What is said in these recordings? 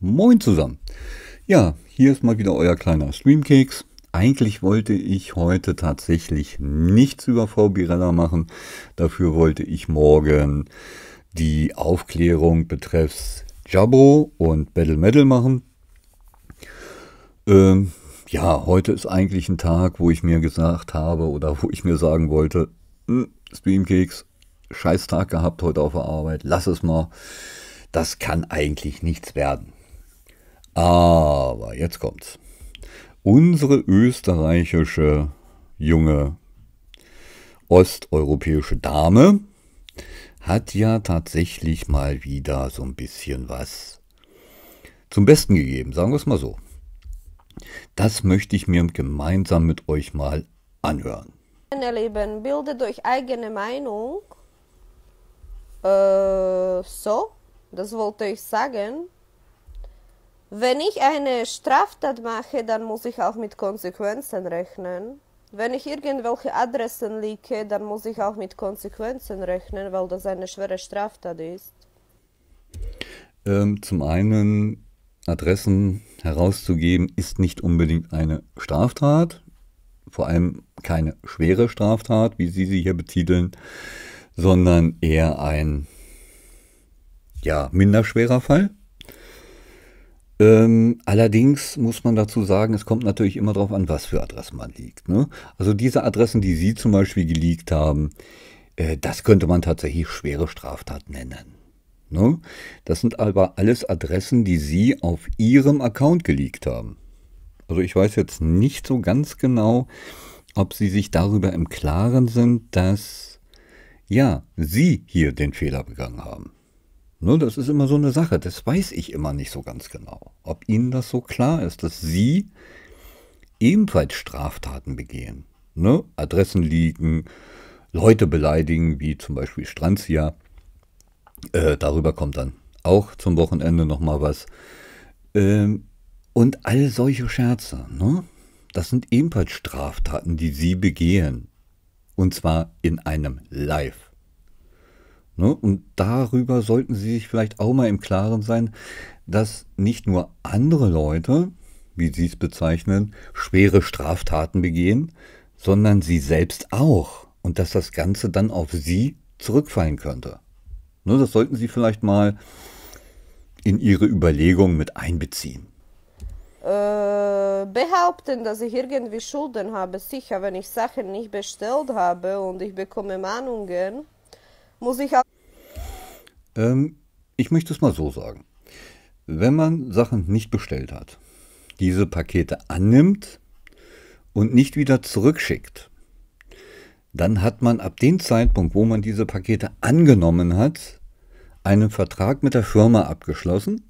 Moin zusammen. Ja, hier ist mal wieder euer kleiner Streamkeks. Eigentlich wollte ich heute tatsächlich nichts über VB Rella machen. Dafür wollte ich morgen die Aufklärung betreffs Jabro und Battle Metal machen. Ähm, ja, heute ist eigentlich ein Tag, wo ich mir gesagt habe oder wo ich mir sagen wollte, hm, Streamkeks, scheiß Tag gehabt heute auf der Arbeit, lass es mal. Das kann eigentlich nichts werden. Aber jetzt kommt's. Unsere österreichische junge osteuropäische Dame hat ja tatsächlich mal wieder so ein bisschen was zum Besten gegeben, sagen wir es mal so. Das möchte ich mir gemeinsam mit euch mal anhören. Meine Lieben, bildet euch eigene Meinung. Äh, so, das wollte ich sagen. Wenn ich eine Straftat mache, dann muss ich auch mit Konsequenzen rechnen. Wenn ich irgendwelche Adressen leake, dann muss ich auch mit Konsequenzen rechnen, weil das eine schwere Straftat ist. Ähm, zum einen, Adressen herauszugeben ist nicht unbedingt eine Straftat, vor allem keine schwere Straftat, wie Sie sie hier betiteln, sondern eher ein ja, minderschwerer Fall. Ähm, allerdings muss man dazu sagen, es kommt natürlich immer darauf an, was für Adressen man liegt. Ne? Also diese Adressen, die Sie zum Beispiel geleakt haben, äh, das könnte man tatsächlich schwere Straftat nennen. Ne? Das sind aber alles Adressen, die Sie auf Ihrem Account geleakt haben. Also ich weiß jetzt nicht so ganz genau, ob Sie sich darüber im Klaren sind, dass ja, Sie hier den Fehler begangen haben. Ne, das ist immer so eine Sache, das weiß ich immer nicht so ganz genau. Ob Ihnen das so klar ist, dass Sie ebenfalls Straftaten begehen. Ne? Adressen liegen, Leute beleidigen, wie zum Beispiel Stranzia. Äh, darüber kommt dann auch zum Wochenende nochmal was. Ähm, und all solche Scherze, ne? das sind ebenfalls Straftaten, die Sie begehen. Und zwar in einem Live. Ne? Und darüber sollten Sie sich vielleicht auch mal im Klaren sein, dass nicht nur andere Leute, wie Sie es bezeichnen, schwere Straftaten begehen, sondern Sie selbst auch. Und dass das Ganze dann auf Sie zurückfallen könnte. Ne? Das sollten Sie vielleicht mal in Ihre Überlegungen mit einbeziehen äh, behaupten, dass ich irgendwie Schulden habe. Sicher, wenn ich Sachen nicht bestellt habe und ich bekomme Mahnungen, muss ich. Ähm, ich möchte es mal so sagen. Wenn man Sachen nicht bestellt hat, diese Pakete annimmt und nicht wieder zurückschickt, dann hat man ab dem Zeitpunkt, wo man diese Pakete angenommen hat, einen Vertrag mit der Firma abgeschlossen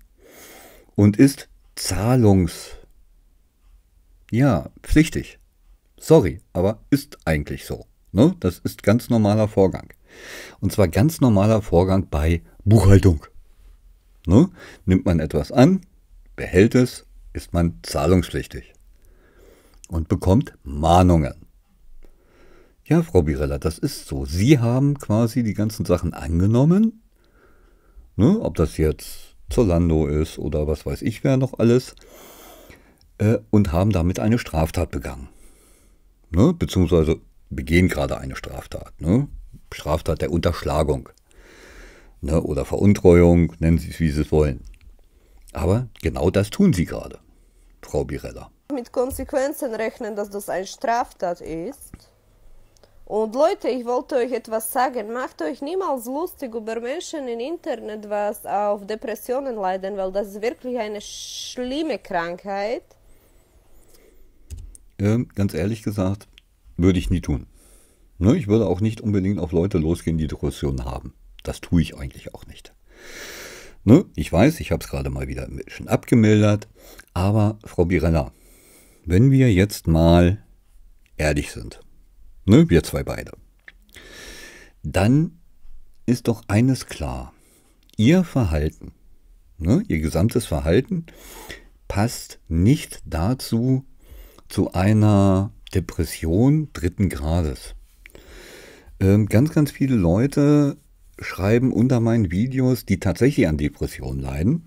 und ist zahlungs... Ja, pflichtig. Sorry, aber ist eigentlich so. Ne? Das ist ganz normaler Vorgang. Und zwar ganz normaler Vorgang bei Buchhaltung. Ne? Nimmt man etwas an, behält es, ist man zahlungspflichtig und bekommt Mahnungen. Ja, Frau Birella, das ist so. Sie haben quasi die ganzen Sachen angenommen. Ne? Ob das jetzt Zolando ist oder was weiß ich wer noch alles. Äh, und haben damit eine Straftat begangen. Ne? Beziehungsweise begehen gerade eine Straftat. Ne? Straftat der Unterschlagung ne, oder Veruntreuung, nennen Sie es, wie Sie es wollen. Aber genau das tun Sie gerade, Frau Birella. Mit Konsequenzen rechnen, dass das ein Straftat ist. Und Leute, ich wollte euch etwas sagen. Macht euch niemals lustig über Menschen im Internet, was auf Depressionen leiden, weil das ist wirklich eine schlimme Krankheit. Ähm, ganz ehrlich gesagt, würde ich nie tun. Ne, ich würde auch nicht unbedingt auf Leute losgehen, die Depressionen haben. Das tue ich eigentlich auch nicht. Ne, ich weiß, ich habe es gerade mal wieder schon abgemildert, aber Frau Birella, wenn wir jetzt mal ehrlich sind, ne, wir zwei beide, dann ist doch eines klar. Ihr Verhalten, ihr gesamtes Verhalten passt nicht dazu zu einer Depression dritten Grades. Ähm, ganz, ganz viele Leute schreiben unter meinen Videos, die tatsächlich an Depressionen leiden,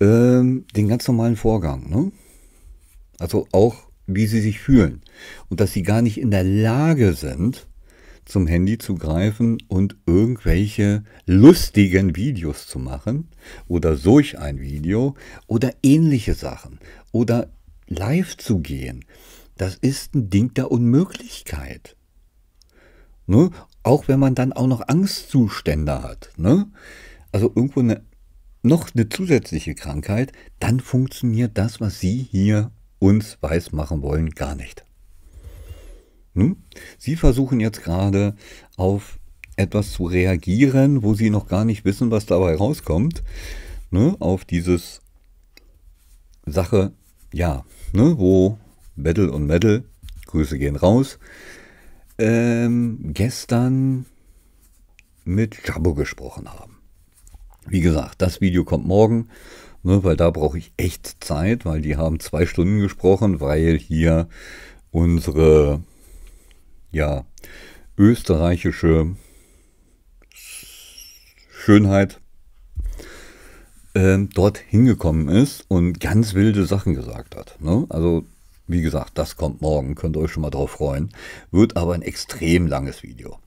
ähm, den ganz normalen Vorgang. Ne? Also auch, wie sie sich fühlen. Und dass sie gar nicht in der Lage sind, zum Handy zu greifen und irgendwelche lustigen Videos zu machen oder solch ein Video oder ähnliche Sachen oder live zu gehen. Das ist ein Ding der Unmöglichkeit. Ne? Auch wenn man dann auch noch Angstzustände hat. Ne? Also irgendwo eine, noch eine zusätzliche Krankheit, dann funktioniert das, was Sie hier uns weismachen wollen, gar nicht. Ne? Sie versuchen jetzt gerade auf etwas zu reagieren, wo Sie noch gar nicht wissen, was dabei rauskommt. Ne? Auf dieses Sache, ja, ne? wo Battle und Metal, Grüße gehen raus, ähm, gestern mit Jabo gesprochen haben. Wie gesagt, das Video kommt morgen, ne, weil da brauche ich echt Zeit, weil die haben zwei Stunden gesprochen, weil hier unsere ja, österreichische Schönheit ähm, dort hingekommen ist und ganz wilde Sachen gesagt hat. Ne? Also wie gesagt, das kommt morgen, könnt ihr euch schon mal drauf freuen. Wird aber ein extrem langes Video.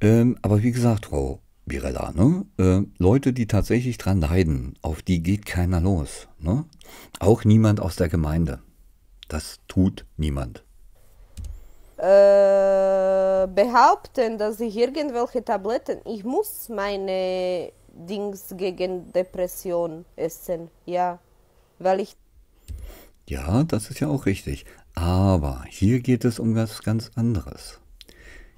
Ähm, aber wie gesagt, Frau Birella, ne? äh, Leute, die tatsächlich dran leiden, auf die geht keiner los. Ne? Auch niemand aus der Gemeinde. Das tut niemand. Äh, behaupten, dass ich irgendwelche Tabletten, ich muss meine Dings gegen Depression essen, ja, weil ich ja, das ist ja auch richtig. Aber hier geht es um was ganz anderes.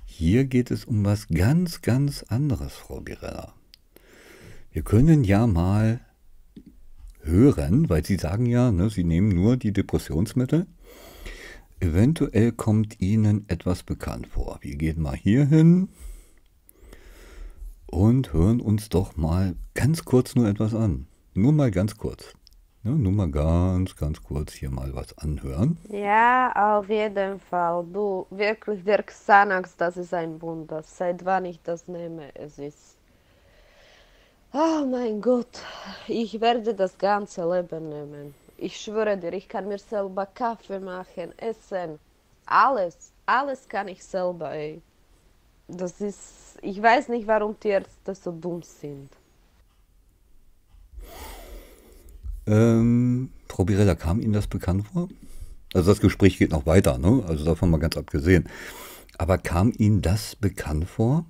Hier geht es um was ganz, ganz anderes, Frau Birella. Wir können ja mal hören, weil Sie sagen ja, ne, Sie nehmen nur die Depressionsmittel. Eventuell kommt Ihnen etwas bekannt vor. Wir gehen mal hier hin und hören uns doch mal ganz kurz nur etwas an. Nur mal ganz kurz. Ne, nur mal ganz, ganz kurz hier mal was anhören. Ja, auf jeden Fall. Du, wirklich, der Xanax, das ist ein Wunder. Seit wann ich das nehme, es ist. Oh mein Gott, ich werde das ganze Leben nehmen. Ich schwöre dir, ich kann mir selber Kaffee machen, essen, alles, alles kann ich selber, ey. Das ist, ich weiß nicht, warum die Ärzte so dumm sind. Ähm, Frau Birella, kam Ihnen das bekannt vor? Also das Gespräch geht noch weiter, ne? also davon mal ganz abgesehen. Aber kam Ihnen das bekannt vor?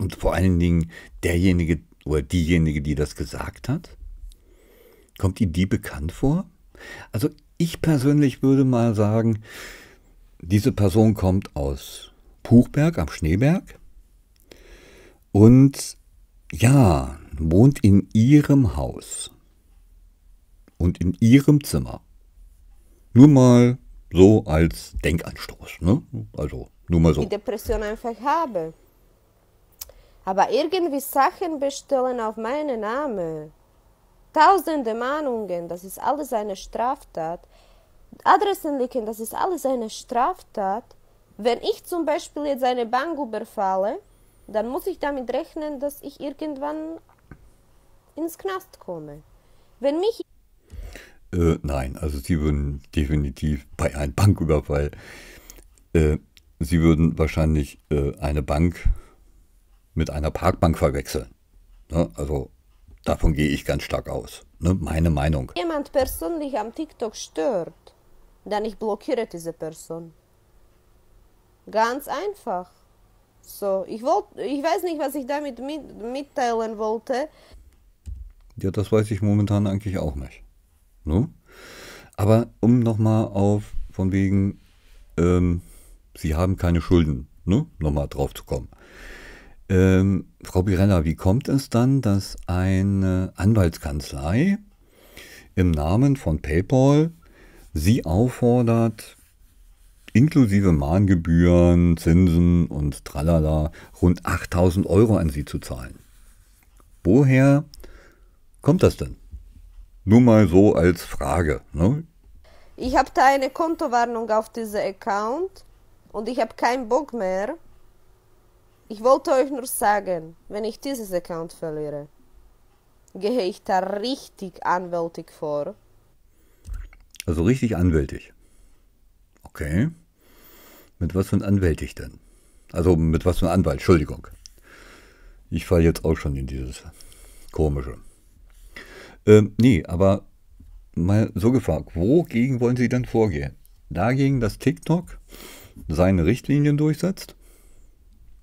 Und vor allen Dingen derjenige oder diejenige, die das gesagt hat? Kommt Ihnen die bekannt vor? Also ich persönlich würde mal sagen, diese Person kommt aus Puchberg am Schneeberg und ja, wohnt in ihrem Haus und in ihrem Zimmer. Nur mal so als Denkanstoß, ne? Also nur mal so. Die Depression einfach habe. Aber irgendwie Sachen bestellen auf meinen Namen. Tausende Mahnungen, das ist alles eine Straftat. Adressen liegen, das ist alles eine Straftat. Wenn ich zum Beispiel jetzt eine Bank überfalle, dann muss ich damit rechnen, dass ich irgendwann ins Knast komme. Wenn mich äh, nein, also sie würden definitiv bei einem Banküberfall, äh, sie würden wahrscheinlich äh, eine Bank mit einer Parkbank verwechseln. Ne? Also davon gehe ich ganz stark aus. Ne? Meine Meinung. Jemand persönlich am TikTok stört, dann ich blockiere diese Person. Ganz einfach. So, ich wollte, ich weiß nicht, was ich damit mit, mitteilen wollte. Ja, das weiß ich momentan eigentlich auch nicht. Ne? Aber um nochmal auf, von wegen, ähm, Sie haben keine Schulden, ne? nochmal drauf zu kommen. Ähm, Frau Birella, wie kommt es dann, dass eine Anwaltskanzlei im Namen von PayPal Sie auffordert, inklusive Mahngebühren, Zinsen und tralala, rund 8000 Euro an Sie zu zahlen? Woher kommt das denn? Nur mal so als Frage. Ne? Ich habe da eine Kontowarnung auf diesem Account und ich habe keinen Bock mehr. Ich wollte euch nur sagen, wenn ich dieses Account verliere, gehe ich da richtig anwältig vor. Also richtig anwältig. Okay. Mit was für einem Anwältig denn? Also mit was für einem Anwalt, Entschuldigung. Ich falle jetzt auch schon in dieses komische. Ähm, nee, aber mal so gefragt, wogegen wollen Sie denn vorgehen? Dagegen, dass TikTok seine Richtlinien durchsetzt?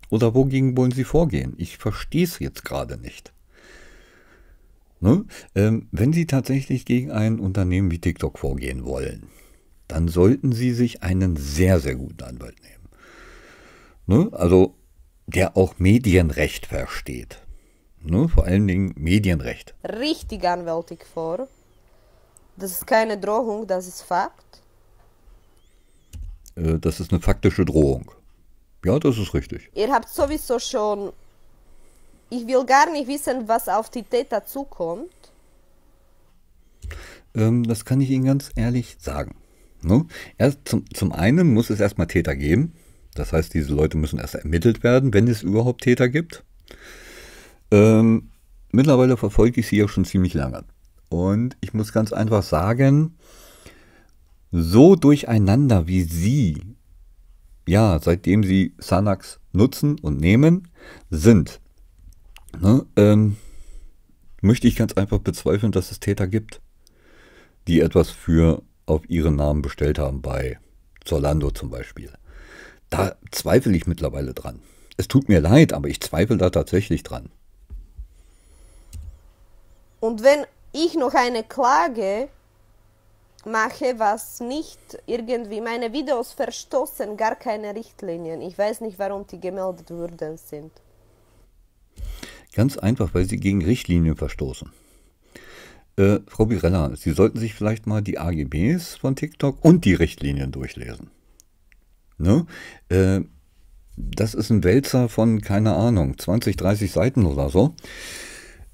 Oder wogegen wollen Sie vorgehen? Ich verstehe es jetzt gerade nicht. Ne? Ähm, wenn Sie tatsächlich gegen ein Unternehmen wie TikTok vorgehen wollen, dann sollten Sie sich einen sehr, sehr guten Anwalt nehmen. Ne? Also, der auch Medienrecht versteht. Ne? Vor allen Dingen Medienrecht. Richtig anwältig vor. Das ist keine Drohung, das ist Fakt. Äh, das ist eine faktische Drohung. Ja, das ist richtig. Ihr habt sowieso schon. Ich will gar nicht wissen, was auf die Täter zukommt. Ähm, das kann ich Ihnen ganz ehrlich sagen. Ne? Erst zum, zum einen muss es erstmal Täter geben. Das heißt, diese Leute müssen erst ermittelt werden, wenn es überhaupt Täter gibt. Ähm, mittlerweile verfolge ich sie ja schon ziemlich lange. Und ich muss ganz einfach sagen, so durcheinander wie sie, ja, seitdem sie Sanax nutzen und nehmen, sind, ne, ähm, möchte ich ganz einfach bezweifeln, dass es Täter gibt, die etwas für auf ihren Namen bestellt haben, bei Zolando zum Beispiel. Da zweifle ich mittlerweile dran. Es tut mir leid, aber ich zweifle da tatsächlich dran. Und wenn ich noch eine Klage mache, was nicht irgendwie meine Videos verstoßen, gar keine Richtlinien. Ich weiß nicht, warum die gemeldet worden sind. Ganz einfach, weil sie gegen Richtlinien verstoßen. Äh, Frau Birella, Sie sollten sich vielleicht mal die AGBs von TikTok und die Richtlinien durchlesen. Ne? Äh, das ist ein Wälzer von, keine Ahnung, 20, 30 Seiten oder so.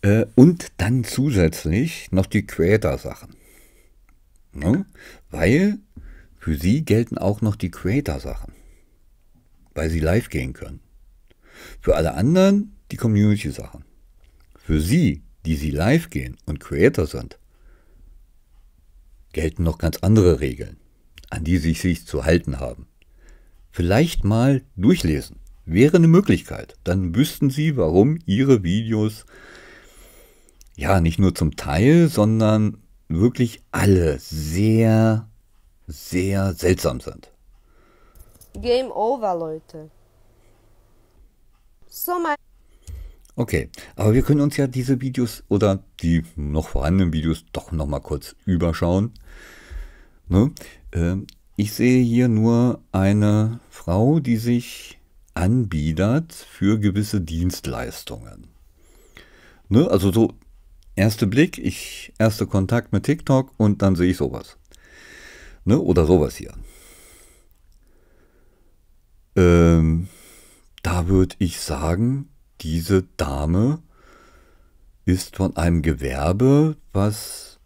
Äh, und dann zusätzlich noch die Creator-Sachen. Ne? Weil für sie gelten auch noch die Creator-Sachen. Weil sie live gehen können. Für alle anderen die Community-Sachen. Für sie, die sie live gehen und Creator sind, gelten noch ganz andere Regeln, an die sie sich zu halten haben. Vielleicht mal durchlesen. Wäre eine Möglichkeit. Dann wüssten sie, warum ihre Videos ja, nicht nur zum Teil, sondern wirklich alle sehr, sehr seltsam sind. Game over, Leute. So mein. Okay, aber wir können uns ja diese Videos oder die noch vorhandenen Videos doch nochmal kurz überschauen. Ne? Ähm, ich sehe hier nur eine Frau, die sich anbietet für gewisse Dienstleistungen. Ne? Also so erste Blick, ich erste Kontakt mit TikTok und dann sehe ich sowas. Ne? Oder sowas hier. Ähm, da würde ich sagen, diese Dame ist von einem Gewerbe, was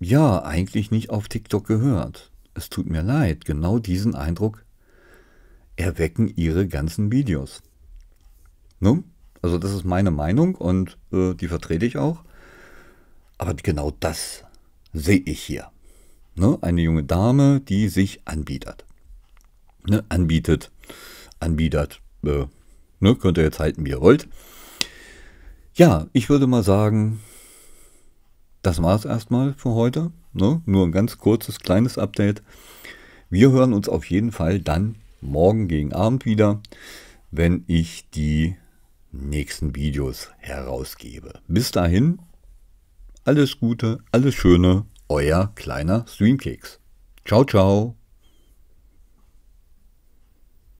ja eigentlich nicht auf TikTok gehört. Es tut mir leid, genau diesen Eindruck erwecken ihre ganzen Videos. Ne? Also das ist meine Meinung und äh, die vertrete ich auch. Aber genau das sehe ich hier. Ne? Eine junge Dame, die sich anbietet. Ne? Anbietet, anbietet, äh, ne? könnt ihr jetzt halten, wie ihr wollt. Ja, ich würde mal sagen, das war es erstmal für heute. Ne? Nur ein ganz kurzes, kleines Update. Wir hören uns auf jeden Fall dann morgen gegen Abend wieder, wenn ich die nächsten Videos herausgebe. Bis dahin, alles Gute, alles Schöne, euer kleiner Streamkeks. Ciao, ciao.